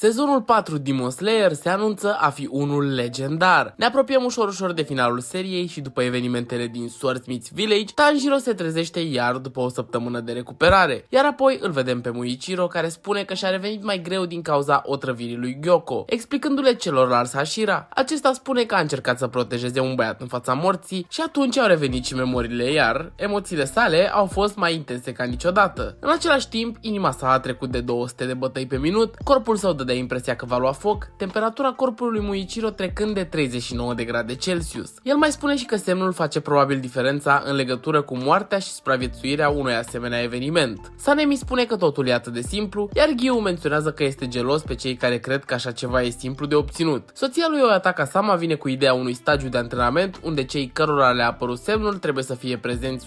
Sezonul 4 Demon Slayer se anunță a fi unul legendar. Ne apropiem ușor-ușor de finalul seriei și după evenimentele din Swordsmith's Village, Tanjiro se trezește iar după o săptămână de recuperare. Iar apoi îl vedem pe Muichiro care spune că și-a revenit mai greu din cauza otrăvirii lui Gyoko, explicându-le celorlalți Hashira. Acesta spune că a încercat să protejeze un băiat în fața morții și atunci au revenit și memoriile iar emoțiile sale au fost mai intense ca niciodată. În același timp, inima sa a trecut de 200 de bătăi pe minut, corpul său de de impresia că va lua foc, temperatura corpului Muichiro trecând de 39 de grade Celsius. El mai spune și că semnul face probabil diferența în legătură cu moartea și supraviețuirea unui asemenea eveniment. Sanemi spune că totul e atât de simplu, iar Ghiu menționează că este gelos pe cei care cred că așa ceva e simplu de obținut. Soția lui Oyataka Sama vine cu ideea unui stagiu de antrenament unde cei cărora le-a apărut semnul trebuie să fie prezenți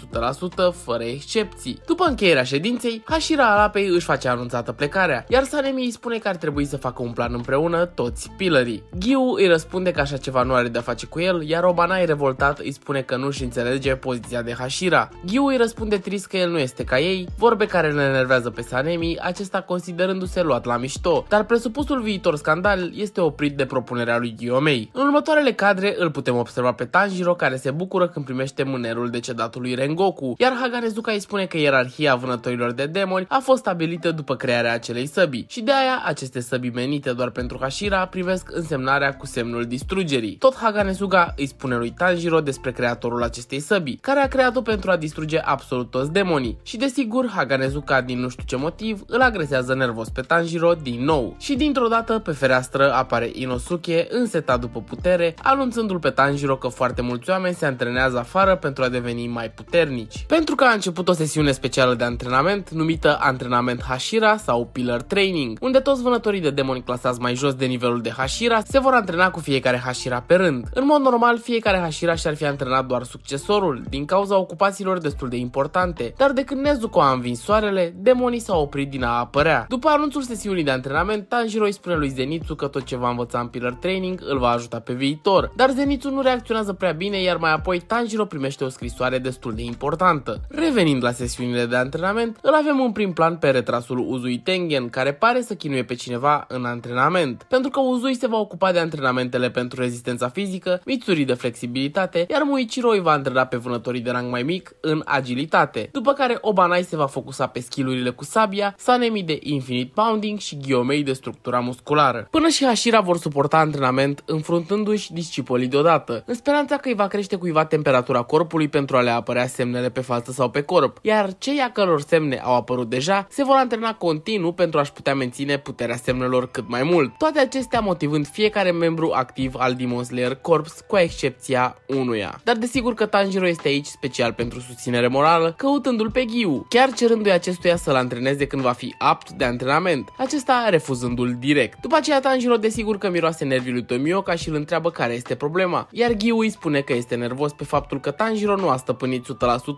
100% fără excepții. După încheierea ședinței, Hashira Alapei își face anunțată plecarea, iar Sanemi îi spune că ar trebui să facă un plan împreună, toți pilării. Ghiu îi răspunde că așa ceva nu are de-a face cu el, iar e revoltat îi spune că nu-și înțelege poziția de Hashira. Ghiu îi răspunde trist că el nu este ca ei, vorbe care ne enervează pe Sanemi, acesta considerându-se luat la mișto, dar presupusul viitor scandal este oprit de propunerea lui Ghiomei. În următoarele cadre îl putem observa pe Tanjiro care se bucură când primește mânerul decedatului Rengoku, iar Haganezuka îi spune că ierarhia vânătorilor de demoni a fost stabilită după crearea acelei săbi și de aia aceste săbi bimenite doar pentru Hashira privesc însemnarea cu semnul distrugerii. Tot Haganesuga îi spune lui Tanjiro despre creatorul acestei săbi, care a creat-o pentru a distruge absolut toți demonii. Și desigur, Haganesuga din nu știu ce motiv îl agresează nervos pe Tanjiro din nou. Și dintr-o dată pe fereastră apare Inosuke însetat după putere, anunțându-l pe Tanjiro că foarte mulți oameni se antrenează afară pentru a deveni mai puternici. Pentru că a început o sesiune specială de antrenament numită Antrenament Hashira sau Pillar Training, unde toți vânătorii de demoni clasați mai jos de nivelul de Hashira se vor antrena cu fiecare Hashira pe rând. În mod normal, fiecare Hashira și-ar fi antrenat doar succesorul, din cauza ocupațiilor destul de importante, dar de când Nezuko a învins soarele, demonii s-au oprit din a apărea. După anunțul sesiunii de antrenament, Tanjiro îi spune lui Zenitsu că tot ce va învăța în Pillar Training îl va ajuta pe viitor, dar Zenitsu nu reacționează prea bine, iar mai apoi Tanjiro primește o scrisoare destul de importantă. Revenind la sesiunile de antrenament, îl avem în prim plan pe retrasul Uzui Tengen, care pare să chinuie pe cineva în antrenament, pentru că Uzui se va ocupa de antrenamentele pentru rezistența fizică, mițurii de flexibilitate, iar Muichiro îi va antrena pe vânătorii de rang mai mic în agilitate, după care Obanai se va focusa pe skillurile cu sabia, Sanemi de infinite pounding și Gyomei de structura musculară. Până și Hashira vor suporta antrenament înfruntându-și discipolii deodată, în speranța că îi va crește cuiva temperatura corpului pentru a le apărea semnele pe față sau pe corp, iar cei a căror semne au apărut deja se vor antrena continuu pentru a-și putea menține puterea semnelor lor cât mai mult, toate acestea motivând fiecare membru activ al Demon Slayer Corps, cu excepția unuia. Dar desigur că Tanjiro este aici special pentru susținere morală, căutându-l pe Ghiu, chiar cerându-i acestuia să-l antreneze când va fi apt de antrenament, acesta refuzându-l direct. După aceea Tanjiro desigur că miroase nervii lui Tomioka și îl întreabă care este problema, iar Ghiu îi spune că este nervos pe faptul că Tanjiro nu a stăpânit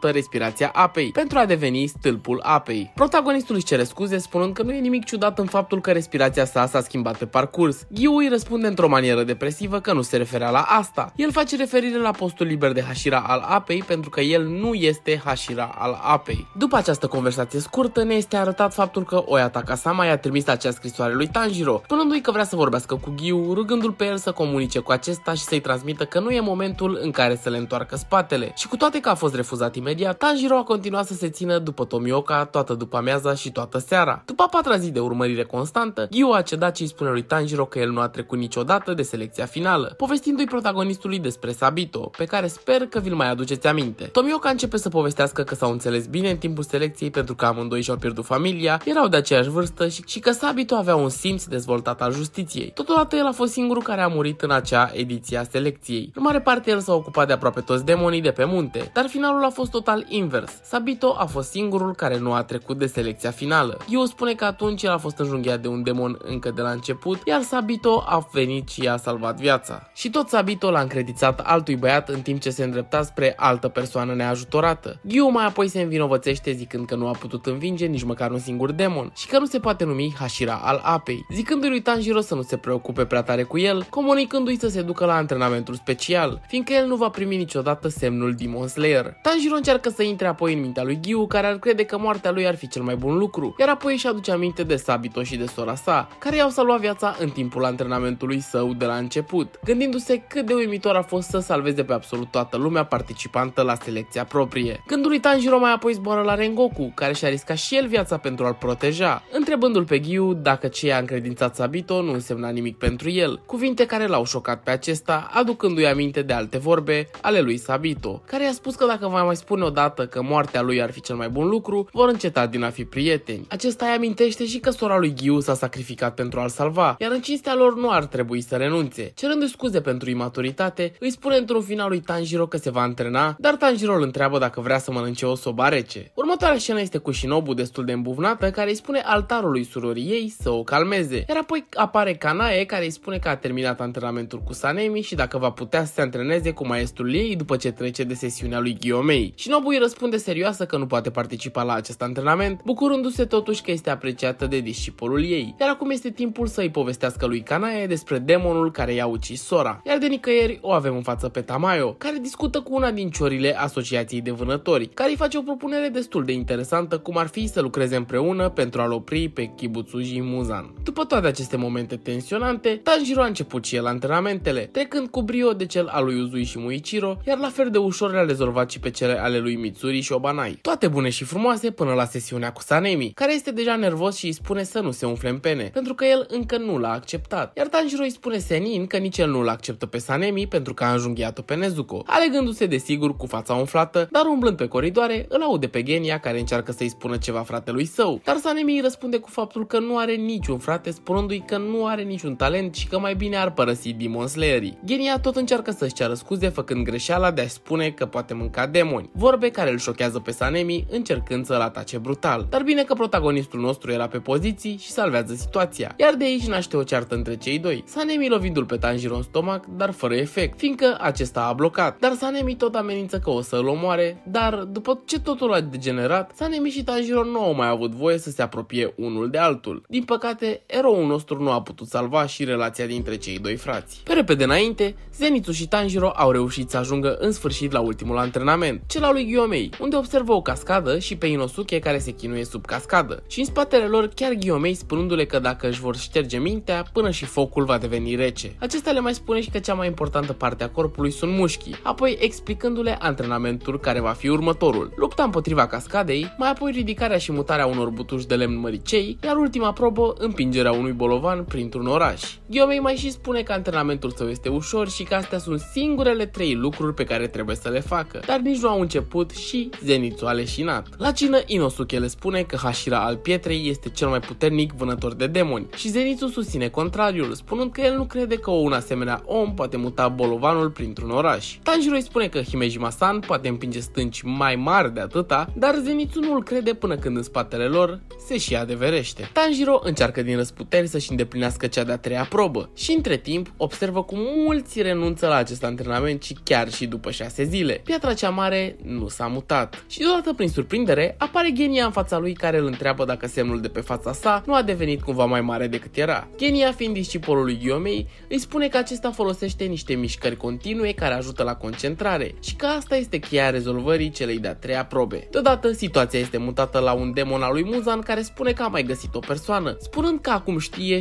100% respirația apei pentru a deveni stâlpul apei. Protagonistul își cere scuze spunând că nu e nimic ciudat în faptul că respirația aceasta asta a schimbat pe parcurs. Ghiu îi răspunde într-o manieră depresivă că nu se referea la asta. El face referire la postul liber de Hashira al apei pentru că el nu este Hashira al apei. După această conversație scurtă ne este arătat faptul că Oya Takasama i-a trimis acea scrisoare lui Tanjiro, spunându-i că vrea să vorbească cu Ghiu, rugându-l pe el să comunice cu acesta și să-i transmită că nu e momentul în care să le întoarcă spatele. Și cu toate că a fost refuzat imediat, Tanjiro a continuat să se țină după Tomioka toată după amiaza și toată seara. După a patra zi de urmărire constantă, Ghiu Ryu a cedat și îi spune lui Tanjiro că el nu a trecut niciodată de selecția finală, povestindu-i protagonistului despre Sabito, pe care sper că vi-l mai aduceți aminte. Tomioka începe să povestească că s-au înțeles bine în timpul selecției pentru că amândoi și-au pierdut familia, erau de aceeași vârstă și, și că Sabito avea un simț dezvoltat al justiției. Totodată el a fost singurul care a murit în acea ediție a selecției. În mare parte el s-a ocupat de aproape toți demonii de pe munte, dar finalul a fost total invers. Sabito a fost singurul care nu a trecut de selecția finală. Eu spune că atunci el a fost înjunghiat de un demon Pokémon încă de la început, iar Sabito a venit și i-a salvat viața. Și tot Sabito l-a încredițat altui băiat în timp ce se îndrepta spre altă persoană neajutorată. Gyu mai apoi se învinovățește zicând că nu a putut învinge nici măcar un singur demon și că nu se poate numi Hashira al apei, zicându-i lui Tanjiro să nu se preocupe prea tare cu el, comunicându-i să se ducă la antrenamentul special, fiindcă el nu va primi niciodată semnul Demon Slayer. Tanjiro încearcă să intre apoi în mintea lui Gyu, care ar crede că moartea lui ar fi cel mai bun lucru, iar apoi își aduce aminte de Sabito și de sora sa, care i-au salvat viața în timpul antrenamentului său de la început, gândindu-se cât de uimitor a fost să salveze pe absolut toată lumea participantă la selecția proprie. Gândul Tanjiro mai apoi zboară la Rengoku, care și-a riscat și el viața pentru a-l proteja, întrebându-l pe Gyu dacă ce i-a încredințat Sabito nu însemna nimic pentru el, cuvinte care l-au șocat pe acesta, aducându-i aminte de alte vorbe ale lui Sabito, care i-a spus că dacă va mai spune odată că moartea lui ar fi cel mai bun lucru, vor înceta din a fi prieteni. Acesta îi amintește și că sora lui Gyu s-a sacrificat sacrificat pentru a-l salva, iar în cinstea lor nu ar trebui să renunțe. Cerându-i scuze pentru imaturitate, îi spune într-un final lui Tanjiro că se va antrena, dar Tanjiro îl întreabă dacă vrea să mănânce o soba rece. Următoarea scenă este cu Shinobu destul de îmbuvnată, care îi spune altarului surorii ei să o calmeze, iar apoi apare Kanae care îi spune că a terminat antrenamentul cu Sanemi și dacă va putea să se antreneze cu maestrul ei după ce trece de sesiunea lui Ghiomei. Shinobu îi răspunde serioasă că nu poate participa la acest antrenament, bucurându-se totuși că este apreciată de discipolul ei. Iar acum acum este timpul să-i povestească lui Kanae despre demonul care i-a ucis Sora, iar de nicăieri o avem în față pe Tamayo, care discută cu una din ciorile Asociației de Vânători, care îi face o propunere destul de interesantă cum ar fi să lucreze împreună pentru a-l opri pe Kibutsuji Muzan. După toate aceste momente tensionante, Tanjiro a început și el antrenamentele, trecând cu brio de cel al lui Uzui și Muichiro, iar la fel de ușor le-a rezolvat și pe cele ale lui Mitsuri și Obanai. Toate bune și frumoase până la sesiunea cu Sanemi, care este deja nervos și îi spune să nu se umfle în pene, pentru că el încă nu l-a acceptat. Iar Tanjiro îi spune senin că nici el nu l-a acceptat pe Sanemi pentru că a înjunghiat-o pe Nezuko, alegându-se desigur cu fața umflată, dar umblând pe coridoare, îl aude pe Genia care încearcă să-i spună ceva fratelui său. Dar Sanemi îi răspunde cu faptul că nu are niciun frate, spunându-i că nu are niciun talent și că mai bine ar părăsi Demon Slayer. Genia tot încearcă să-și ceară scuze făcând greșeala de a spune că poate mânca demoni, vorbe care îl șochează pe Sanemi încercând să-l atace brutal. Dar bine că protagonistul nostru era pe poziții și salvează situația situația, iar de aici naște o ceartă între cei doi. Sanemi lovindu-l pe Tanjiro în stomac, dar fără efect, fiindcă acesta a blocat. Dar Sanemi tot amenință că o să-l omoare, dar după ce totul a degenerat, Sanemi și Tanjiro nu au mai avut voie să se apropie unul de altul. Din păcate, eroul nostru nu a putut salva și relația dintre cei doi frați. Pe repede înainte, Zenitsu și Tanjiro au reușit să ajungă în sfârșit la ultimul antrenament, cel al lui Gyomei, unde observă o cascadă și pe Inosuke care se chinuie sub cascadă. Și în spatele lor chiar Gyomei spunându-le că dacă dacă își vor șterge mintea până și focul va deveni rece. Acesta le mai spune și că cea mai importantă parte a corpului sunt mușchii, apoi explicându-le antrenamentul care va fi următorul. Lupta împotriva cascadei, mai apoi ridicarea și mutarea unor butuși de lemn măricei, iar ultima probă, împingerea unui bolovan printr-un oraș. Ghiomei mai și spune că antrenamentul său este ușor și că astea sunt singurele trei lucruri pe care trebuie să le facă, dar nici nu au început și Zenitsu a leșinat. La cină, Inosuke le spune că Hashira al pietrei este cel mai puternic vânător de demon demoni și Zenitsu susține contrariul, spunând că el nu crede că un asemenea om poate muta bolovanul printr-un oraș. Tanjiro îi spune că Himejima-san poate împinge stânci mai mari de atâta, dar Zenitsu nu îl crede până când în spatele lor se și adeverește. Tanjiro încearcă din răsputeri să-și îndeplinească cea de-a treia probă și între timp observă cum mulți renunță la acest antrenament și chiar și după șase zile. Piatra cea mare nu s-a mutat. Și deodată prin surprindere apare Genia în fața lui care îl întreabă dacă semnul de pe fața sa nu a devenit cumva ceva mai mare decât era. Kenya, fiind discipolul lui Ghiomei, îi spune că acesta folosește niște mișcări continue care ajută la concentrare și că asta este cheia rezolvării celei de-a treia probe. Deodată, situația este mutată la un demon al lui Muzan care spune că a mai găsit o persoană, spunând că acum știe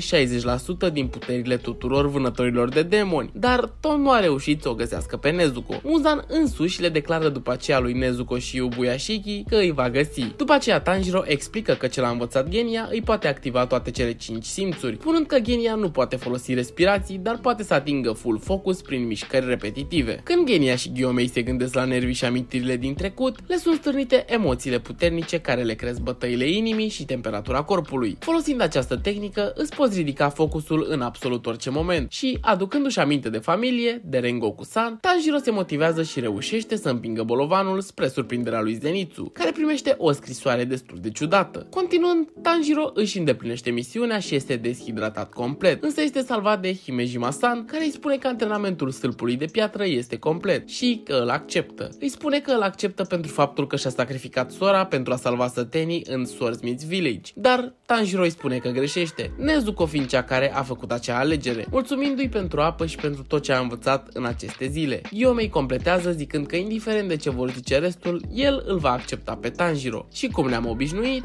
60% din puterile tuturor vânătorilor de demoni, dar Tom nu a reușit să o găsească pe Nezuko. Muzan însuși le declară după aceea lui Nezuko și Ubuyashiki că îi va găsi. După aceea, Tanjiro explică că ce l-a învățat Genia îi poate activa toate cele cele 5 simțuri, punând că genia nu poate folosi respirații, dar poate să atingă full focus prin mișcări repetitive. Când genia și ghiomei se gândesc la nervii și amintirile din trecut, le sunt stârnite emoțiile puternice care le cresc bătăile inimii și temperatura corpului. Folosind această tehnică, îți poți ridica focusul în absolut orice moment și, aducându-și aminte de familie, de Rengoku-san, Tanjiro se motivează și reușește să împingă bolovanul spre surprinderea lui Zenitsu, care primește o scrisoare destul de ciudată. Continuând, Tanjiro își îndeplinește misiunea presiunea și este deshidratat complet, însă este salvat de Himejima San, care îi spune că antrenamentul stâlpului de piatră este complet și că îl acceptă. Îi spune că îl acceptă pentru faptul că și-a sacrificat sora pentru a salva sătenii în Swordsmith Village, dar Tanjiro îi spune că greșește, Nezuko fiind cea care a făcut acea alegere, mulțumindu-i pentru apă și pentru tot ce a învățat în aceste zile. Yomei completează zicând că indiferent de ce vor zice restul, el îl va accepta pe Tanjiro. Și cum ne-am obișnuit,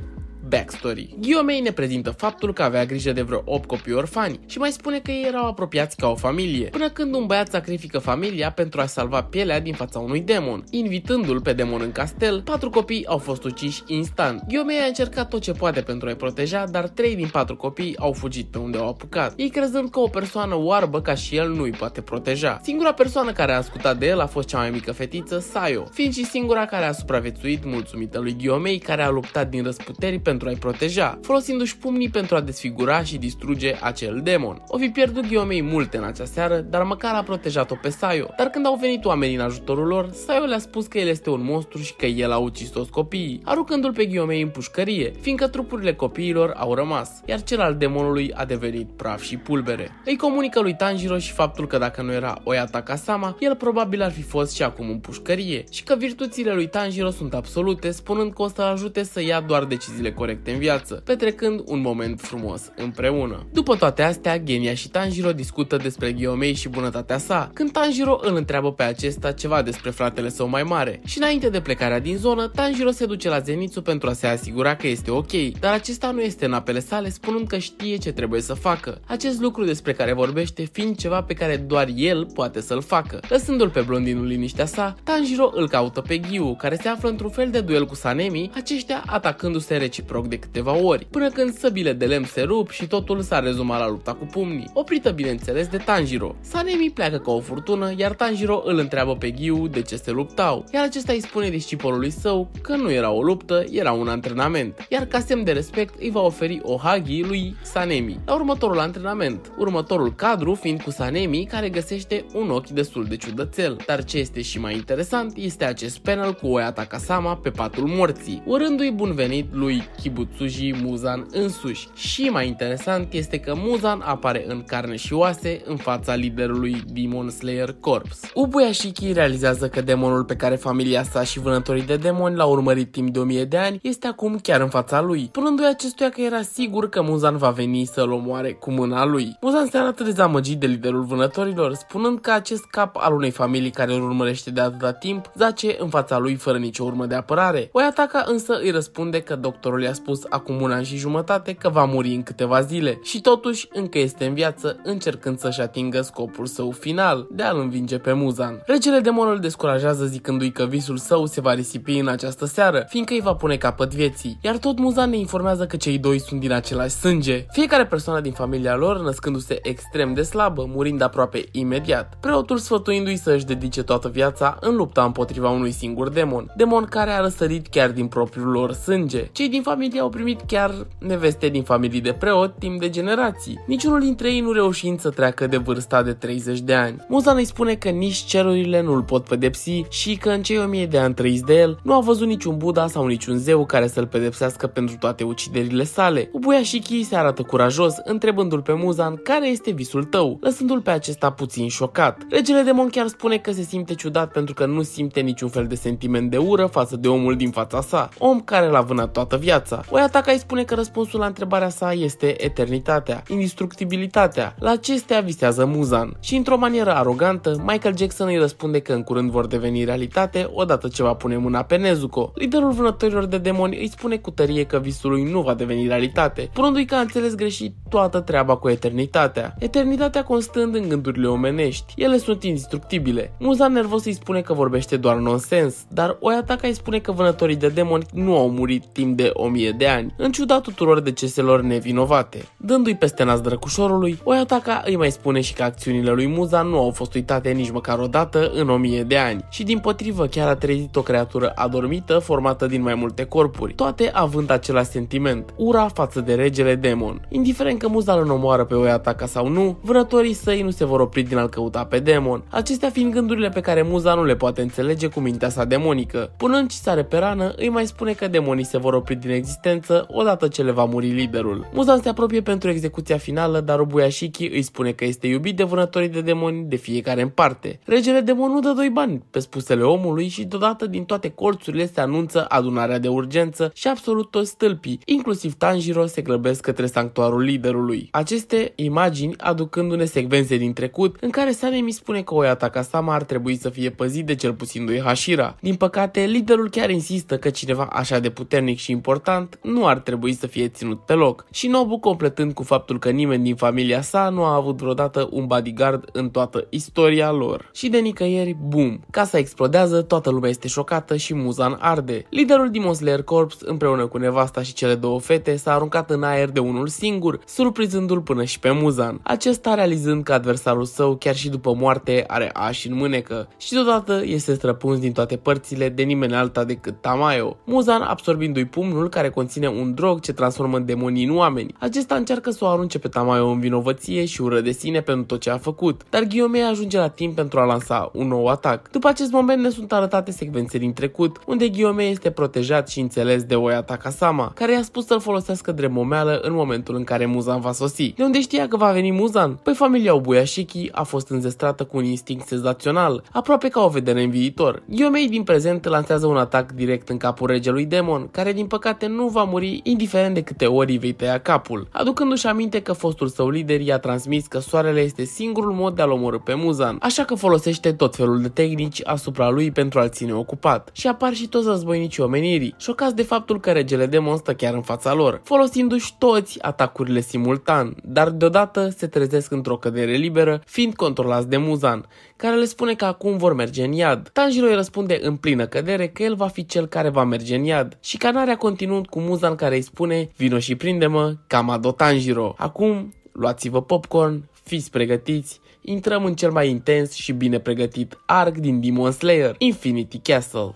Backstory. Ghiomei ne prezintă faptul că avea grijă de vreo 8 copii orfani și mai spune că ei erau apropiați ca o familie, până când un băiat sacrifică familia pentru a salva pielea din fața unui demon. Invitându-l pe demon în castel, patru copii au fost uciși instant. Ghiomei a încercat tot ce poate pentru a-i proteja, dar trei din patru copii au fugit pe unde au apucat, ei crezând că o persoană oarbă ca și el nu îi poate proteja. Singura persoană care a ascultat de el a fost cea mai mică fetiță, Sayo, fiind și singura care a supraviețuit mulțumită lui Ghiomei care a luptat din răsputeri pentru pentru a-i proteja, folosindu-și pumnii pentru a desfigura și distruge acel demon. O fi pierdut Ghiomei multe în acea seară, dar măcar a protejat-o pe Sayo. Dar când au venit oamenii în ajutorul lor, Sayo le-a spus că el este un monstru și că el a ucis toți copiii, aruncându-l pe Ghiomei în pușcărie, fiindcă trupurile copiilor au rămas, iar cel al demonului a devenit praf și pulbere. Îi comunică lui Tanjiro și faptul că dacă nu era Oyata Kasama, el probabil ar fi fost și acum în pușcărie, și că virtuțile lui Tanjiro sunt absolute, spunând că o să ajute să ia doar deciziile corecte corecte în viață, petrecând un moment frumos împreună. După toate astea, Genia și Tanjiro discută despre Ghiomei și bunătatea sa, când Tanjiro îl întreabă pe acesta ceva despre fratele său mai mare. Și înainte de plecarea din zonă, Tanjiro se duce la Zenitsu pentru a se asigura că este ok, dar acesta nu este în apele sale, spunând că știe ce trebuie să facă. Acest lucru despre care vorbește fiind ceva pe care doar el poate să-l facă. Lăsându-l pe blondinul liniștea sa, Tanjiro îl caută pe Ghiu, care se află într-un fel de duel cu Sanemi, aceștia atacându-se reciproc roc de câteva ori, până când săbile de lemn se rup și totul s-a rezumat la lupta cu pumnii, oprită bineînțeles de Tanjiro. Sanemi pleacă ca o furtună, iar Tanjiro îl întreabă pe Ghiu de ce se luptau, iar acesta îi spune discipolului său că nu era o luptă, era un antrenament, iar ca semn de respect îi va oferi o hagi lui Sanemi la următorul antrenament, următorul cadru fiind cu Sanemi care găsește un ochi destul de ciudățel, dar ce este și mai interesant este acest penal cu Oyata Kasama pe patul morții, urându-i bun venit lui Q Kibutsuji Muzan însuși. Și mai interesant este că Muzan apare în carne și oase în fața liderului Demon Slayer Corps. Ubuyashiki realizează că demonul pe care familia sa și vânătorii de demoni l-au urmărit timp de 1000 de ani este acum chiar în fața lui, spunându-i acestuia că era sigur că Muzan va veni să-l omoare cu mâna lui. Muzan se arată dezamăgit de liderul vânătorilor, spunând că acest cap al unei familii care îl urmărește de atâta timp zace în fața lui fără nicio urmă de apărare. Oiataka însă îi răspunde că doctorul i-a spus acum un an și jumătate că va muri în câteva zile și totuși încă este în viață încercând să-și atingă scopul său final de a-l învinge pe Muzan. Regele demonul îl descurajează zicându-i că visul său se va risipi în această seară, fiindcă îi va pune capăt vieții, iar tot Muzan ne informează că cei doi sunt din același sânge. Fiecare persoană din familia lor născându-se extrem de slabă, murind aproape imediat, preotul sfătuindu-i să își dedice toată viața în lupta împotriva unui singur demon, demon care a răsărit chiar din propriul lor sânge. Cei din familie familie au primit chiar neveste din familii de preot timp de generații, niciunul dintre ei nu reușind să treacă de vârsta de 30 de ani. Muzan îi spune că nici cerurile nu-l pot pedepsi și că în cei 1000 de ani trăiți de el nu a văzut niciun Buddha sau niciun zeu care să-l pedepsească pentru toate uciderile sale. și Chi se arată curajos, întrebându-l pe Muzan care este visul tău, lăsându-l pe acesta puțin șocat. Regele Demon chiar spune că se simte ciudat pentru că nu simte niciun fel de sentiment de ură față de omul din fața sa, om care l-a vânat toată viața viața. ataca îi spune că răspunsul la întrebarea sa este eternitatea, indestructibilitatea. La acestea visează Muzan. Și într-o manieră arogantă, Michael Jackson îi răspunde că în curând vor deveni realitate odată ce va pune mâna pe Nezuko. Liderul vânătorilor de demoni îi spune cu tărie că visul lui nu va deveni realitate, punându-i că a înțeles greșit toată treaba cu eternitatea. Eternitatea constând în gândurile omenești. Ele sunt indestructibile. Muzan nervos îi spune că vorbește doar nonsens, dar Oyataka îi spune că vânătorii de demoni nu au murit timp de 1000 mie de ani, în ciuda tuturor deceselor nevinovate. Dându-i peste nas drăcușorului, Oyataka îi mai spune și că acțiunile lui Muza nu au fost uitate nici măcar o dată în o mie de ani și din potrivă chiar a trezit o creatură adormită formată din mai multe corpuri, toate având același sentiment, ura față de regele demon. Indiferent că Muza îl omoară pe Oyataka sau nu, vânătorii săi nu se vor opri din a-l căuta pe demon, acestea fiind gândurile pe care Muza nu le poate înțelege cu mintea sa demonică. Punând ci sare pe rană, îi mai spune că demonii se vor opri din ex existență odată ce le va muri liderul. Muzan se apropie pentru execuția finală, dar Obuyashiki îi spune că este iubit de vânătorii de demoni de fiecare în parte. Regele demon nu dă doi bani pe spusele omului și deodată din toate colțurile se anunță adunarea de urgență și absolut toți stâlpii, inclusiv Tanjiro se grăbesc către sanctuarul liderului. Aceste imagini aducându-ne secvențe din trecut în care Sanemi spune că Oyata Kasama ar trebui să fie păzit de cel puțin doi Hashira. Din păcate, liderul chiar insistă că cineva așa de puternic și important important, nu ar trebui să fie ținut pe loc. Și Nobu completând cu faptul că nimeni din familia sa nu a avut vreodată un bodyguard în toată istoria lor. Și de nicăieri, bum! Casa explodează, toată lumea este șocată și Muzan arde. Liderul Demon Slayer Corps, împreună cu nevasta și cele două fete, s-a aruncat în aer de unul singur, surprizându-l până și pe Muzan. Acesta realizând că adversarul său, chiar și după moarte, are ași în mânecă și deodată este străpuns din toate părțile de nimeni alta decât Tamayo. Muzan absorbindu-i pumnul care care conține un drog ce transformă în demoni în oameni. Acesta încearcă să o arunce pe Tamayo în vinovăție și ură de sine pentru tot ce a făcut, dar Ghiomei ajunge la timp pentru a lansa un nou atac. După acest moment ne sunt arătate secvențe din trecut, unde Ghiomei este protejat și înțeles de Oya Takasama, care i-a spus să-l folosească drept momeală în momentul în care Muzan va sosi. De unde știa că va veni Muzan? Păi familia Obuyashiki a fost înzestrată cu un instinct senzațional, aproape ca o vedere în viitor. Ghiomei din prezent lansează un atac direct în capul regelui demon, care din păcate nu nu va muri indiferent de câte ori îi vei tăia capul, aducându-și aminte că fostul său lider i-a transmis că soarele este singurul mod de a-l omorâ pe Muzan, așa că folosește tot felul de tehnici asupra lui pentru a-l ține ocupat. Și apar și toți războinicii omenirii, șocați de faptul că regele demon chiar în fața lor, folosindu-și toți atacurile simultan, dar deodată se trezesc într-o cădere liberă, fiind controlați de Muzan, care le spune că acum vor merge în iad. Tanjiro îi răspunde în plină cădere că el va fi cel care va merge în iad și Canarea continuând început cu în care îi spune Vino și prinde-mă, Kamado Tanjiro. Acum, luați-vă popcorn, fiți pregătiți, intrăm în cel mai intens și bine pregătit arc din Demon Slayer, Infinity Castle.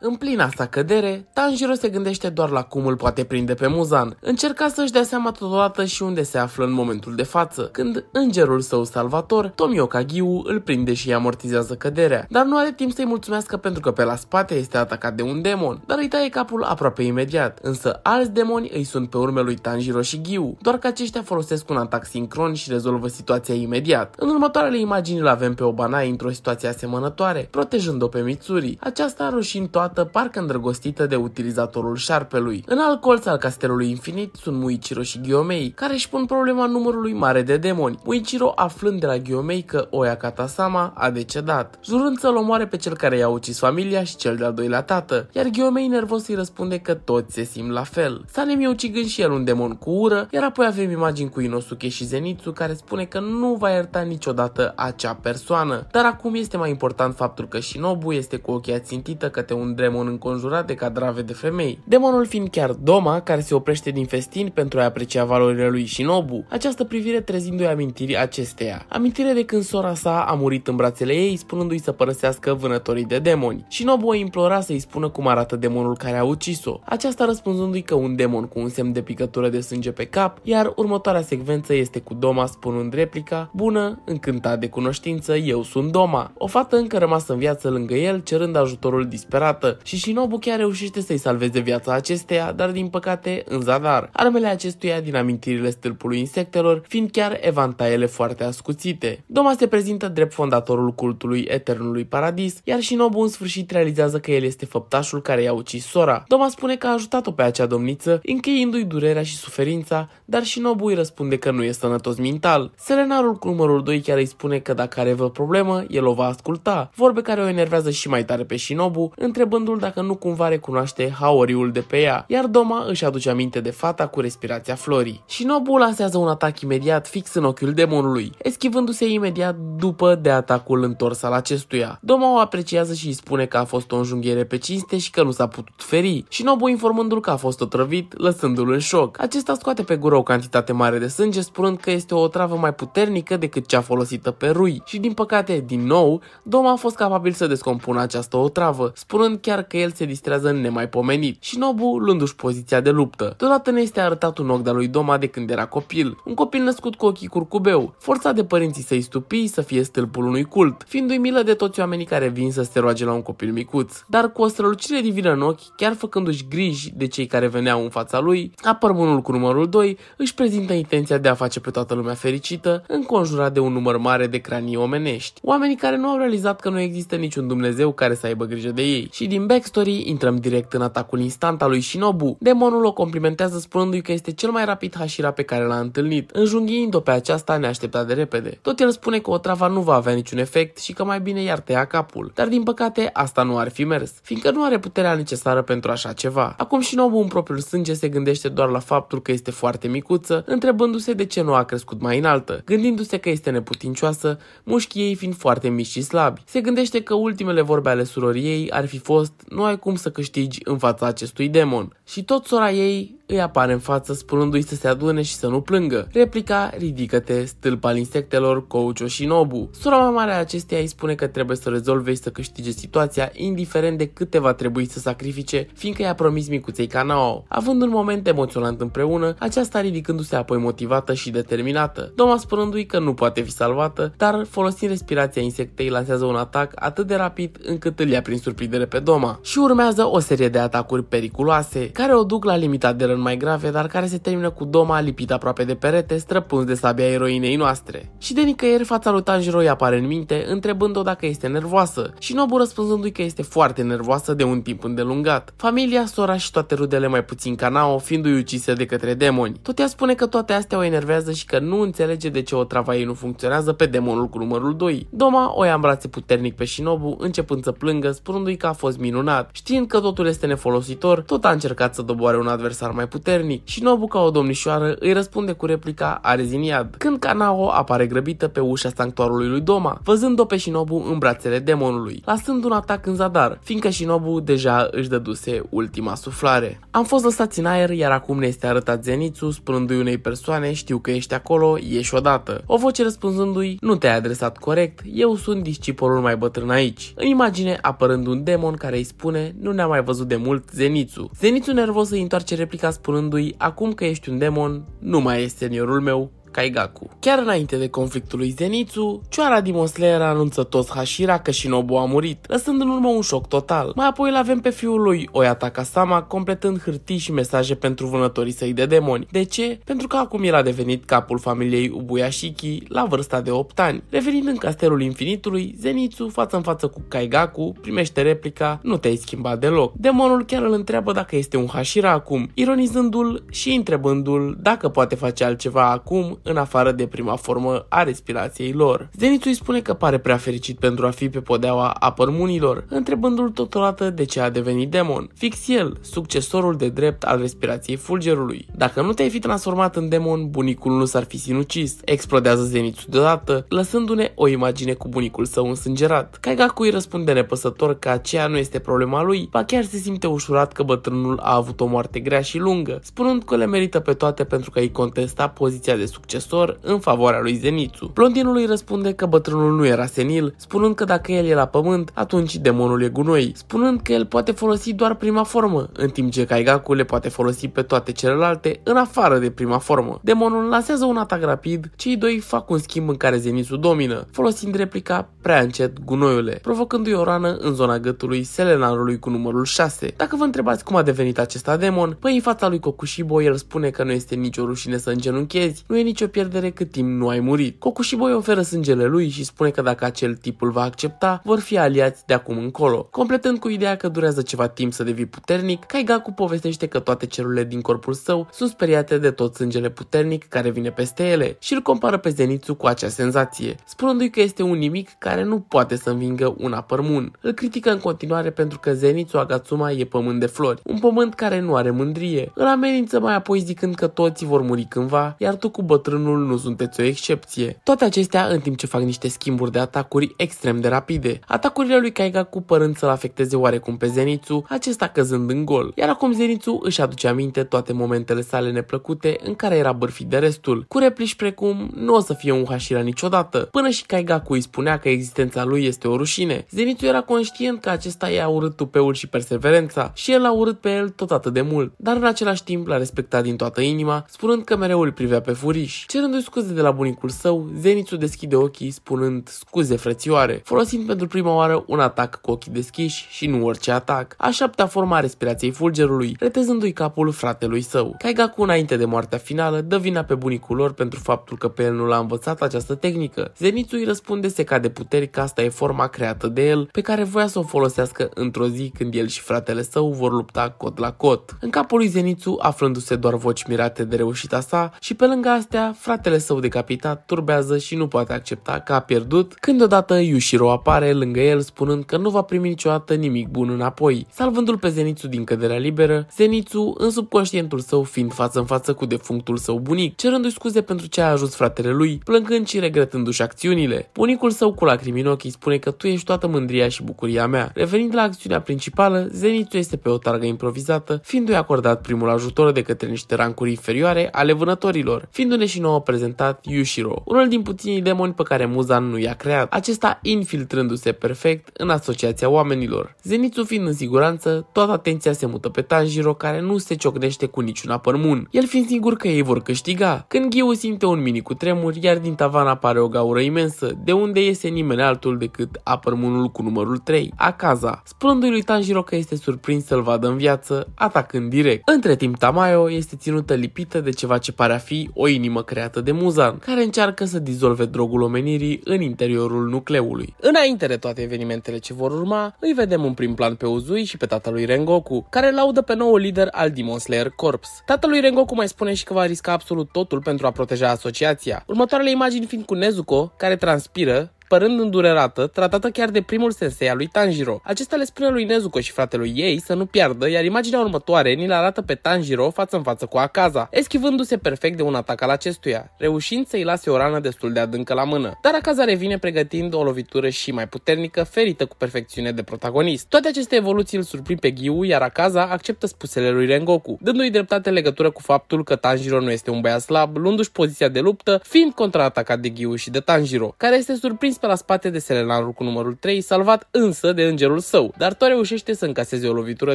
În plina sa cădere, Tanjiro se gândește doar la cum îl poate prinde pe Muzan, încerca să-și dea seama totodată și unde se află în momentul de față, când îngerul său salvator, Tomioka Ghiu, îl prinde și îi amortizează căderea, dar nu are timp să-i mulțumească pentru că pe la spate este atacat de un demon, dar îi taie capul aproape imediat, însă alți demoni îi sunt pe urme lui Tanjiro și Giu, doar că aceștia folosesc un atac sincron și rezolvă situația imediat. În următoarele imagini îl avem pe Obana într-o situație asemănătoare, protejând-o pe Mitsuri, aceasta roșind toată fată parcă îndrăgostită de utilizatorul șarpelui. În alt colț al castelului infinit sunt Muichiro și Ghiomei, care își pun problema numărului mare de demoni. Muichiro aflând de la Ghiomei că Oya Katasama a decedat, jurând să-l omoare pe cel care i-a ucis familia și cel de-al doilea tată, iar Ghiomei nervos îi răspunde că toți se simt la fel. Sanemi ucigând și el un demon cu ură, iar apoi avem imagini cu Inosuke și Zenitsu care spune că nu va ierta niciodată acea persoană. Dar acum este mai important faptul că Shinobu este cu ochii ațintită către un demon înconjurat de cadrave de femei. Demonul fiind chiar Doma, care se oprește din festin pentru a aprecia valorile lui Shinobu, această privire trezindu-i amintiri acesteia. Amintire de când sora sa a murit în brațele ei, spunându-i să părăsească vânătorii de demoni. Shinobu o implora să-i spună cum arată demonul care a ucis-o, aceasta răspunzându-i că un demon cu un semn de picătură de sânge pe cap, iar următoarea secvență este cu Doma spunând replica Bună, încântat de cunoștință, eu sunt Doma. O fată încă rămasă în viață lângă el, cerând ajutorul disperată dată și Shinobu chiar reușește să-i salveze viața acesteia, dar din păcate în zadar. Armele acestuia din amintirile stâlpului insectelor fiind chiar evantaiele foarte ascuțite. Doma se prezintă drept fondatorul cultului Eternului Paradis, iar Shinobu în sfârșit realizează că el este făptașul care i-a ucis sora. Doma spune că a ajutat-o pe acea domniță, încheiindu-i durerea și suferința, dar Shinobu îi răspunde că nu e sănătos mental. Selenarul cu numărul 2 chiar îi spune că dacă are vreo problemă, el o va asculta, vorbe care o enervează și mai tare pe Shinobu, întrebă întrebându-l dacă nu cumva recunoaște haoriul de pe ea, iar Doma își aduce aminte de fata cu respirația florii. Nobu lansează un atac imediat fix în ochiul demonului, eschivându-se imediat după de atacul întors al acestuia. Doma o apreciază și îi spune că a fost o înjunghiere pe cinste și că nu s-a putut feri. Și Nobu informându-l că a fost otrăvit, lăsându-l în șoc. Acesta scoate pe gură o cantitate mare de sânge, spunând că este o otravă mai puternică decât cea folosită pe rui. Și din păcate, din nou, Doma a fost capabil să descompună această otravă, spunând chiar că el se distrează în nemaipomenit. Nobu, luându-și poziția de luptă. Deodată ne este arătat un ochi de lui Doma de când era copil. Un copil născut cu ochii curcubeu, forțat de părinții i stupii să fie stâlpul unui cult, fiindu-i milă de toți oamenii care vin să se roage la un copil micuț. Dar cu o strălucire divină în ochi, chiar făcându-și griji de cei care veneau în fața lui, apărbunul cu numărul 2 își prezintă intenția de a face pe toată lumea fericită, înconjurat de un număr mare de cranii omenești. Oamenii care nu au realizat că nu există niciun Dumnezeu care să aibă grijă de ei și din din backstory, intrăm direct în atacul instant al lui Shinobu. Demonul o complimentează spunându-i că este cel mai rapid Hashira pe care l-a întâlnit, înjunghiind-o pe aceasta neașteptat de repede. Tot el spune că o trava nu va avea niciun efect și că mai bine i-ar tăia capul, dar din păcate asta nu ar fi mers, fiindcă nu are puterea necesară pentru așa ceva. Acum Shinobu în propriul sânge se gândește doar la faptul că este foarte micuță, întrebându-se de ce nu a crescut mai înaltă, gândindu-se că este neputincioasă, mușchii ei fiind foarte mici și slabi. Se gândește că ultimele vorbe ale surorii ei ar fi fost fost, nu ai cum să câștigi în fața acestui demon. Și tot sora ei îi apare în față spunându-i să se adune și să nu plângă. Replica, ridică-te, stâlpa al insectelor, Koucho nobu. Sora mai mare a acesteia îi spune că trebuie să rezolve și să câștige situația, indiferent de câte va trebui să sacrifice, fiindcă i-a promis micuței Kanao. Având un moment emoționant împreună, aceasta ridicându-se apoi motivată și determinată. Doma spunându-i că nu poate fi salvată, dar folosind respirația insectei lansează un atac atât de rapid încât îl ia prin surprindere pe Doma. Și urmează o serie de atacuri periculoase, care o duc la limita de rând mai grave, dar care se termină cu Doma lipit aproape de perete, străpuns de sabia eroinei noastre. Și de nicăieri fața lui Tanjiro îi apare în minte, întrebând-o dacă este nervoasă și Nobu răspunzându-i că este foarte nervoasă de un timp îndelungat. Familia, sora și toate rudele mai puțin ca Nao fiindu-i ucise de către demoni. Tot ea spune că toate astea o enervează și că nu înțelege de ce o ei nu funcționează pe demonul cu numărul 2. Doma o ia brațe puternic pe Shinobu, începând să plângă, spunându-i că a fost minunat. Știind că totul este nefolositor, tot a încercat să doboare un adversar mai mai puternic și Nobuca, o domnișoară, îi răspunde cu replica Areziniad, când Kanao apare grăbită pe ușa sanctuarului lui Doma, văzând-o pe Shinobu în brațele demonului, lasând un atac în zadar, fiindcă Shinobu deja își dăduse ultima suflare. Am fost lăsați în aer, iar acum ne este arătat Zenitsu spunându-i unei persoane, știu că ești acolo, ieși odată. O voce răspunzându-i, nu te-ai adresat corect, eu sunt discipolul mai bătrân aici. În imagine apărând un demon care îi spune, nu ne-a mai văzut de mult Zenitsu. Zenitsu nervos îi întoarce replica spunându-i acum că ești un demon, nu mai este seniorul meu, Kaigaku. Chiar înainte de conflictul lui Zenitsu, Cioara Dimoslayer anunță toți Hashira că Shinobu a murit, lăsând în urmă un șoc total. Mai apoi îl avem pe fiul lui Oyata Kasama completând hârtii și mesaje pentru vânătorii săi de demoni. De ce? Pentru că acum el a devenit capul familiei Ubuyashiki la vârsta de 8 ani. Revenind în castelul infinitului, Zenitsu față în față cu Kaigaku primește replica Nu te-ai schimbat deloc. Demonul chiar îl întreabă dacă este un Hashira acum, ironizându-l și întrebându-l dacă poate face altceva acum, în afară de prima formă a respirației lor. Zenitsu îi spune că pare prea fericit pentru a fi pe podeaua apărmunilor, întrebându-l totodată de ce a devenit demon. Fix el, succesorul de drept al respirației fulgerului. Dacă nu te-ai fi transformat în demon, bunicul nu s-ar fi sinucis. Explodează Zenitsu deodată, lăsându-ne o imagine cu bunicul său însângerat. Kaigaku îi răspunde nepăsător că aceea nu este problema lui, ba chiar se simte ușurat că bătrânul a avut o moarte grea și lungă, spunând că le merită pe toate pentru că îi contesta poziția de succes succesor în favoarea lui Zenițu. Blondinul îi răspunde că bătrânul nu era senil, spunând că dacă el e la pământ, atunci demonul e gunoi, spunând că el poate folosi doar prima formă, în timp ce Kaigaku le poate folosi pe toate celelalte în afară de prima formă. Demonul lansează un atac rapid, cei doi fac un schimb în care Zenitsu domină, folosind replica prea încet gunoiule, provocându-i o rană în zona gâtului Selenarului cu numărul 6. Dacă vă întrebați cum a devenit acesta demon, păi în fața lui Kokushibo el spune că nu este nicio rușine să îngenunchezi, nu e nicio nicio pierdere cât timp nu ai murit. și Kokushiboi oferă sângele lui și spune că dacă acel tip îl va accepta, vor fi aliați de acum încolo. Completând cu ideea că durează ceva timp să devii puternic, Kaigaku povestește că toate celulele din corpul său sunt speriate de tot sângele puternic care vine peste ele și îl compară pe Zenitsu cu acea senzație, spunându-i că este un nimic care nu poate să învingă un Upper Îl critică în continuare pentru că Zenitsu Agatsuma e pământ de flori, un pământ care nu are mândrie. Îl amenință mai apoi zicând că toți vor muri cândva, iar tu cu bătut bătrânul nu sunteți o excepție. Toate acestea în timp ce fac niște schimburi de atacuri extrem de rapide. Atacurile lui cu părând să-l afecteze oarecum pe Zenitsu, acesta căzând în gol. Iar acum Zenitsu își aduce aminte toate momentele sale neplăcute în care era bârfit de restul, cu replici precum nu o să fie un Hashira niciodată, până și cu îi spunea că existența lui este o rușine. Zenitsu era conștient că acesta i-a urât tupeul și perseverența și el a urât pe el tot atât de mult, dar în același timp l-a respectat din toată inima, spunând că mereu îl privea pe furiș totuși. Cerându-i scuze de la bunicul său, Zenitsu deschide ochii spunând scuze frățioare, folosind pentru prima oară un atac cu ochii deschiși și nu orice atac, a șaptea forma respirației fulgerului, retezându-i capul fratelui său. Kaigaku înainte de moartea finală dă vina pe bunicul lor pentru faptul că pe el nu l-a învățat această tehnică. Zenitsu îi răspunde seca de puteri că asta e forma creată de el, pe care voia să o folosească într-o zi când el și fratele său vor lupta cot la cot. În capul lui Zenitsu, aflându-se doar voci mirate de reușita sa și pe lângă astea fratele său decapitat turbează și nu poate accepta că a pierdut, când odată Yushiro apare lângă el spunând că nu va primi niciodată nimic bun înapoi, salvându-l pe Zenitsu din căderea liberă, Zenitsu, în subconștientul său fiind față în față cu defunctul său bunic, cerându-i scuze pentru ce a ajuns fratele lui, plângând și regretându-și acțiunile. Bunicul său cu lacrimi în ochi spune că tu ești toată mândria și bucuria mea. Revenind la acțiunea principală, Zenitsu este pe o targă improvizată, fiindu-i acordat primul ajutor de către niște rancuri inferioare ale vânătorilor, fiindu-ne a prezentat Yushiro, unul din puținii demoni pe care Muzan nu i-a creat, acesta infiltrându-se perfect în asociația oamenilor. Zenitsu fiind în siguranță, toată atenția se mută pe Tanjiro care nu se ciocnește cu niciun apărmun, el fiind sigur că ei vor câștiga. Când Ghiu simte un mini tremur, iar din tavan apare o gaură imensă, de unde iese nimeni altul decât apărmunul cu numărul 3, Akaza, spunându-i lui Tanjiro că este surprins să-l vadă în viață, atacând direct. Între timp, Tamayo este ținută lipită de ceva ce pare a fi o inimă creată de Muzan, care încearcă să dizolve drogul omenirii în interiorul nucleului. Înainte de toate evenimentele ce vor urma, îi vedem un prim plan pe Uzui și pe tatălui Rengoku, care laudă pe nou lider al Demon Slayer Corps. Tatălui Rengoku mai spune și că va risca absolut totul pentru a proteja asociația, următoarele imagini fiind cu Nezuko, care transpiră părând îndurerată, tratată chiar de primul sensei al lui Tanjiro. Acesta le spune lui Nezuko și fratelui ei să nu piardă, iar imaginea următoare ni-l arată pe Tanjiro față în față cu Akaza, eschivându-se perfect de un atac al acestuia, reușind să-i lase o rană destul de adâncă la mână. Dar Akaza revine pregătind o lovitură și mai puternică, ferită cu perfecțiune de protagonist. Toate aceste evoluții îl surprind pe Ghiu, iar Akaza acceptă spusele lui Rengoku, dându-i dreptate în legătură cu faptul că Tanjiro nu este un băiat slab, luându-și poziția de luptă, fiind contraatacat de Ghiu și de Tanjiro, care este surprins prins pe la spate de Selenarul cu numărul 3, salvat însă de îngerul său, dar tot reușește să încaseze o lovitură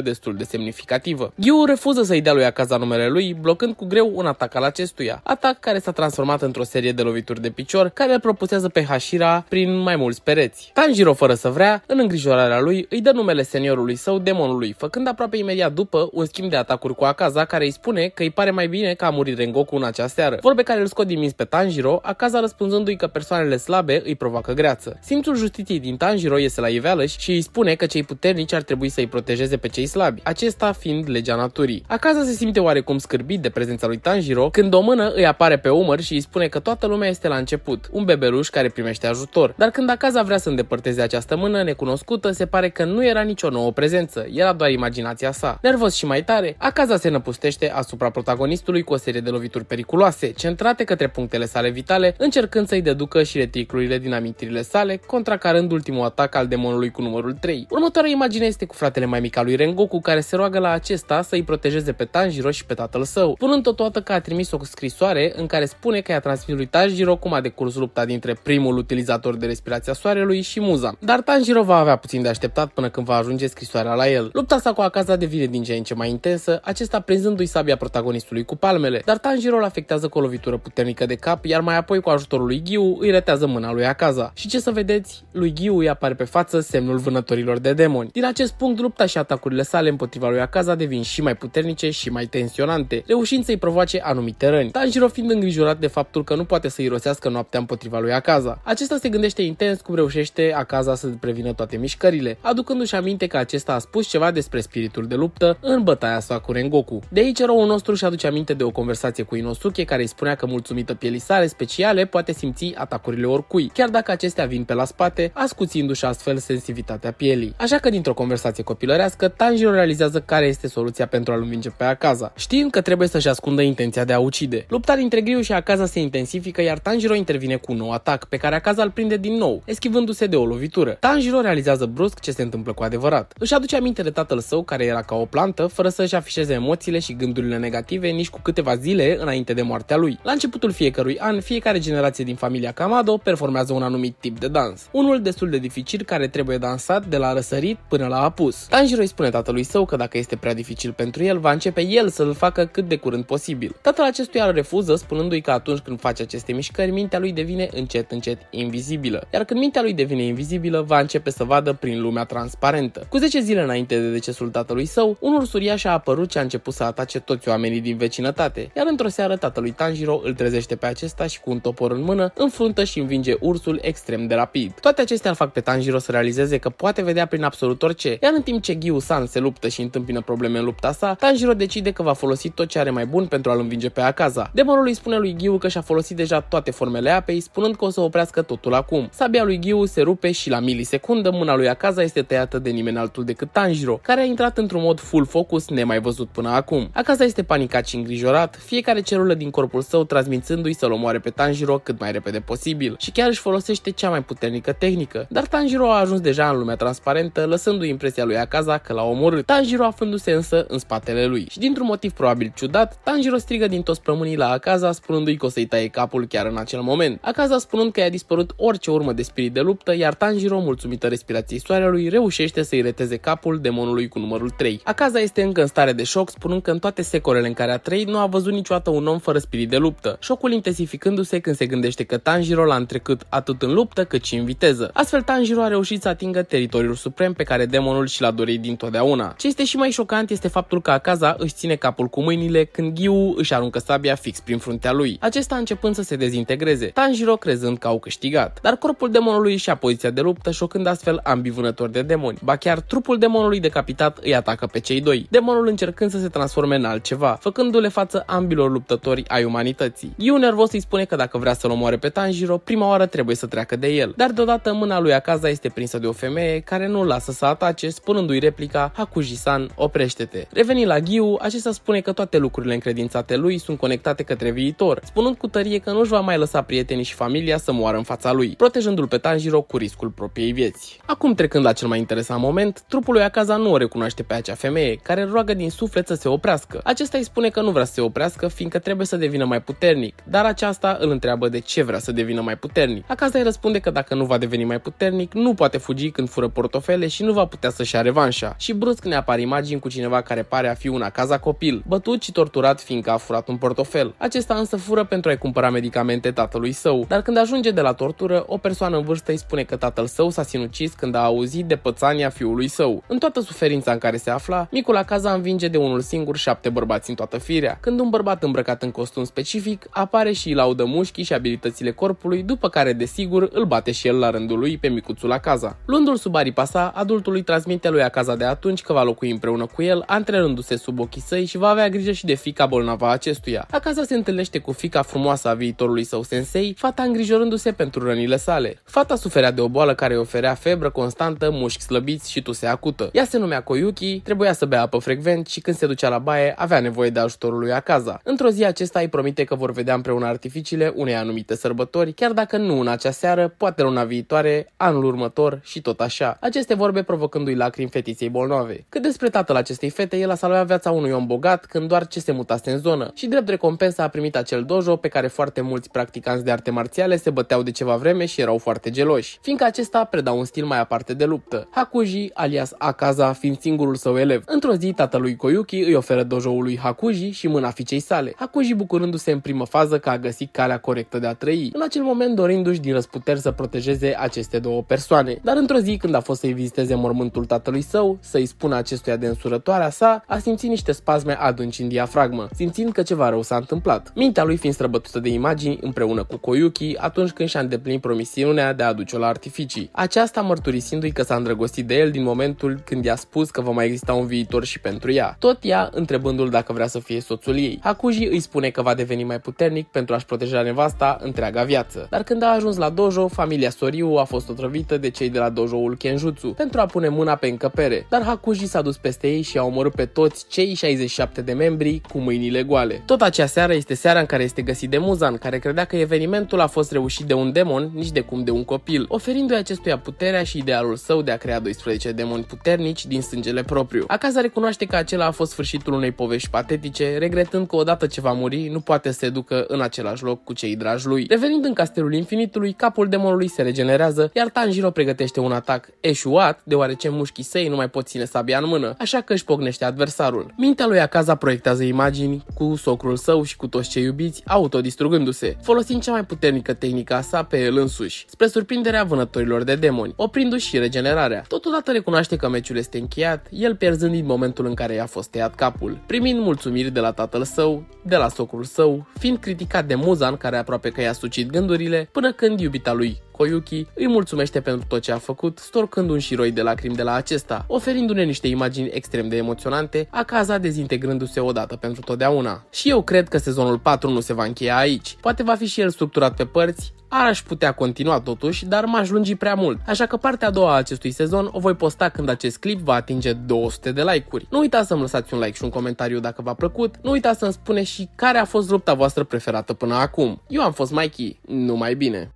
destul de semnificativă. Ghiu refuză să-i dea lui acaza numele lui, blocând cu greu un atac al acestuia, atac care s-a transformat într-o serie de lovituri de picior care îl propusează pe Hashira prin mai mulți pereți. Tanjiro, fără să vrea, în îngrijorarea lui, îi dă numele seniorului său, demonului, făcând aproape imediat după un schimb de atacuri cu acaza care îi spune că îi pare mai bine ca a murit Rengoku în acea seară. Vorbe care îl scot din minți pe Tanjiro, acaza răspunzându-i că persoanele slabe îi provoacă muncă greață. Simțul justiției din Tanjiro iese la iveală și îi spune că cei puternici ar trebui să-i protejeze pe cei slabi, acesta fiind legea naturii. Acasă se simte oarecum scârbit de prezența lui Tanjiro când o mână îi apare pe umăr și îi spune că toată lumea este la început, un bebeluș care primește ajutor. Dar când acasă vrea să îndepărteze această mână necunoscută, se pare că nu era nicio nouă prezență, era doar imaginația sa. Nervos și mai tare, acasă se năpustește asupra protagonistului cu o serie de lovituri periculoase, centrate către punctele sale vitale, încercând să-i deducă și reticlurile din amintire mănăstirile sale, contracarând ultimul atac al demonului cu numărul 3. Următoarea imagine este cu fratele mai mic al lui Rengoku, care se roagă la acesta să îi protejeze pe Tanjiro și pe tatăl său, punând totodată că a trimis o scrisoare în care spune că i-a transmis lui Tanjiro cum a decurs lupta dintre primul utilizator de respirația soarelui și Muza. Dar Tanjiro va avea puțin de așteptat până când va ajunge scrisoarea la el. Lupta sa cu Akaza devine din ce în ce mai intensă, acesta prinzându-i sabia protagonistului cu palmele, dar Tanjiro îl afectează cu o lovitură puternică de cap, iar mai apoi cu ajutorul lui Ghiu îi retează mâna lui Akaza. Și ce să vedeți, lui Ghiu îi apare pe față semnul vânătorilor de demoni. Din acest punct, lupta și atacurile sale împotriva lui Akaza devin și mai puternice și mai tensionante, reușind să-i provoace anumite răni. Tanjiro fiind îngrijorat de faptul că nu poate să i rosească noaptea împotriva lui Akaza. Acesta se gândește intens cum reușește Akaza să prevină toate mișcările, aducându-și aminte că acesta a spus ceva despre spiritul de luptă în bătaia sa cu Rengoku. De aici răul nostru și aduce aminte de o conversație cu Inosuke care îi spunea că mulțumită pielii sale speciale poate simți atacurile oricui, chiar dacă acestea vin pe la spate, ascuțindu-și astfel sensibilitatea pielii. Așa că dintr-o conversație copilărească, Tanjiro realizează care este soluția pentru a-l învinge pe Akaza, știind că trebuie să-și ascundă intenția de a ucide. Lupta dintre Griu și Akaza se intensifică, iar Tanjiro intervine cu un nou atac, pe care Akaza îl prinde din nou, eschivându-se de o lovitură. Tanjiro realizează brusc ce se întâmplă cu adevărat. Își aduce aminte de tatăl său, care era ca o plantă, fără să-și afișeze emoțiile și gândurile negative nici cu câteva zile înainte de moartea lui. La începutul fiecărui an, fiecare generație din familia Kamado performează un anumit anumit tip de dans. Unul destul de dificil care trebuie dansat de la răsărit până la apus. Tanjiro îi spune tatălui său că dacă este prea dificil pentru el, va începe el să-l facă cât de curând posibil. Tatăl acestuia îl refuză, spunându-i că atunci când face aceste mișcări, mintea lui devine încet încet invizibilă. Iar când mintea lui devine invizibilă, va începe să vadă prin lumea transparentă. Cu 10 zile înainte de decesul tatălui său, un ursuriaș a apărut și a început să atace toți oamenii din vecinătate, iar într-o seară tatălui Tanjiro îl trezește pe acesta și cu un topor în mână, înfruntă și învinge ursul ex extrem de rapid. Toate acestea îl fac pe Tanjiro să realizeze că poate vedea prin absolut orice, iar în timp ce Gyu-san se luptă și întâmpină probleme în lupta sa, Tanjiro decide că va folosi tot ce are mai bun pentru a-l învinge pe Akaza. Demonul îi spune lui Gyu că și-a folosit deja toate formele apei, spunând că o să oprească totul acum. Sabia lui Gyu se rupe și la milisecundă mâna lui Akaza este tăiată de nimeni altul decât Tanjiro, care a intrat într-un mod full focus nemai văzut până acum. Akaza este panicat și îngrijorat, fiecare celulă din corpul său transmițându-i să-l omoare pe Tanjiro cât mai repede posibil și chiar își folosește este cea mai puternică tehnică, dar Tanjiro a ajuns deja în lumea transparentă, lăsându-i impresia lui Akaza că l-a omorât, Tanjiro aflându-se însă în spatele lui. Și dintr-un motiv probabil ciudat, Tanjiro strigă din toți plămânii la Akaza, spunându-i că o să-i taie capul chiar în acel moment. Akaza spunând că i-a dispărut orice urmă de spirit de luptă, iar Tanjiro, mulțumită respirației soarelui, reușește să-i reteze capul demonului cu numărul 3. Akaza este încă în stare de șoc, spunând că în toate secolele în care a trăit nu a văzut niciodată un om fără spirit de luptă, șocul intensificându-se când se gândește că Tanjiro l-a întrecut atât în în luptă cât și în viteză. Astfel, Tanjiro a reușit să atingă teritoriul suprem pe care demonul și l-a dorit dintotdeauna. Ce este și mai șocant este faptul că Akaza își ține capul cu mâinile când Ghiu își aruncă sabia fix prin fruntea lui, acesta începând să se dezintegreze, Tanjiro crezând că au câștigat. Dar corpul demonului și-a poziția de luptă, șocând astfel ambii vânători de demoni. Ba chiar trupul demonului decapitat îi atacă pe cei doi, demonul încercând să se transforme în altceva, făcându-le față ambilor luptători ai umanității. Ghiu nervos îi spune că dacă vrea să-l omoare pe Tanjiro, prima oară trebuie să treacă treacă de el. Dar deodată mâna lui Akaza este prinsă de o femeie care nu lasă să atace, spunându-i replica Hakujisan oprește-te. Revenind la Ghiu, acesta spune că toate lucrurile încredințate lui sunt conectate către viitor, spunând cu tărie că nu-și va mai lăsa prietenii și familia să moară în fața lui, protejându-l pe Tanjiro cu riscul propriei vieți. Acum trecând la cel mai interesant moment, trupul lui Akaza nu o recunoaște pe acea femeie, care roagă din suflet să se oprească. Acesta îi spune că nu vrea să se oprească, fiindcă trebuie să devină mai puternic, dar aceasta îl întreabă de ce vrea să devină mai puternic. Akaza îi răspunde că dacă nu va deveni mai puternic, nu poate fugi când fură portofele și nu va putea să-și ia revanșa. Și brusc ne apar imagini cu cineva care pare a fi una caza copil, bătut și torturat fiindcă a furat un portofel. Acesta însă fură pentru a-i cumpăra medicamente tatălui său, dar când ajunge de la tortură, o persoană în vârstă îi spune că tatăl său s-a sinucis când a auzit de pățania fiului său. În toată suferința în care se afla, micul acaza învinge de unul singur șapte bărbați în toată firea. Când un bărbat îmbrăcat în costum specific apare și îi laudă mușchii și abilitățile corpului, după care desigur singur, îl bate și el la rândul lui pe micuțul Acaza. Luându-l sub aripa sa, adultul îi transmite lui Acaza de atunci că va locui împreună cu el, antrenându-se sub ochii săi și va avea grijă și de fica bolnavă a acestuia. Acaza se întâlnește cu fica frumoasă a viitorului său sensei, fata îngrijorându-se pentru rănile sale. Fata suferea de o boală care îi oferea febră constantă, mușchi slăbiți și tuse acută. Ea se numea Koyuki, trebuia să bea apă frecvent și când se ducea la baie, avea nevoie de ajutorul lui Acaza. Într-o zi acesta îi promite că vor vedea împreună artificiile unei anumite sărbători, chiar dacă nu în acea seară, seară, poate luna viitoare, anul următor și tot așa. Aceste vorbe provocându-i lacrimi fetiței bolnave. Cât despre tatăl acestei fete, el a salvat viața unui om bogat când doar ce se mutase în zonă și drept recompensă a primit acel dojo pe care foarte mulți practicanți de arte marțiale se băteau de ceva vreme și erau foarte geloși, fiindcă acesta preda un stil mai aparte de luptă. Hakuji, alias Akaza, fiind singurul său elev. Într-o zi, tatălui Koyuki îi oferă dojoul lui Hakuji și mâna fiicei sale. Hakuji bucurându-se în primă fază că a găsit calea corectă de a trăi, în acel moment dorindu-și din răspundere puteri să protejeze aceste două persoane. Dar într-o zi, când a fost să-i viziteze mormântul tatălui său, să-i spună acestuia de însurătoarea sa, a simțit niște spasme adânci în diafragmă, simțind că ceva rău s-a întâmplat. Mintea lui fiind străbătută de imagini împreună cu Koyuki atunci când și-a îndeplinit promisiunea de a aduce-o la artificii. Aceasta mărturisindu-i că s-a îndrăgostit de el din momentul când i-a spus că va mai exista un viitor și pentru ea, tot ea întrebându-l dacă vrea să fie soțul ei. Hakuji îi spune că va deveni mai puternic pentru a-și proteja nevasta întreaga viață. Dar când a ajuns la 20 dojo, familia Soriu a fost otrăvită de cei de la dojoul Kenjutsu pentru a pune mâna pe încăpere, dar Hakuji s-a dus peste ei și a omorât pe toți cei 67 de membri cu mâinile goale. Tot acea seară este seara în care este găsit de Muzan, care credea că evenimentul a fost reușit de un demon, nici de cum de un copil, oferindu-i acestuia puterea și idealul său de a crea 12 demoni puternici din sângele propriu. Akaza recunoaște că acela a fost sfârșitul unei povești patetice, regretând că odată ce va muri, nu poate să se ducă în același loc cu cei dragi lui. Revenind în Castelul Infinitului, capul Corpul demonului se regenerează, iar Tanjiro pregătește un atac eșuat, deoarece mușchii săi nu mai pot ține sabia în mână, așa că își pognește adversarul. Mintea lui Akaza proiectează imagini cu socrul său și cu toți cei iubiți, autodistrugându-se, folosind cea mai puternică tehnică a sa pe el însuși, spre surprinderea vânătorilor de demoni, oprindu-și și regenerarea. Totodată recunoaște că meciul este încheiat, el pierzând din momentul în care i-a fost tăiat capul, primind mulțumiri de la tatăl său, de la socrul său, fiind criticat de Muzan care aproape că i-a sucit gândurile, până când iubit iubita lui, Koyuki, îi mulțumește pentru tot ce a făcut, storcând un șiroi de lacrimi de la acesta, oferindu-ne niște imagini extrem de emoționante, a caza dezintegrându-se odată pentru totdeauna. Și eu cred că sezonul 4 nu se va încheia aici. Poate va fi și el structurat pe părți, ar aș putea continua totuși, dar m-aș lungi prea mult, așa că partea a doua a acestui sezon o voi posta când acest clip va atinge 200 de like-uri. Nu uitați să-mi lăsați un like și un comentariu dacă v-a plăcut, nu uitați să-mi spuneți și care a fost lupta voastră preferată până acum. Eu am fost Mikey, numai bine!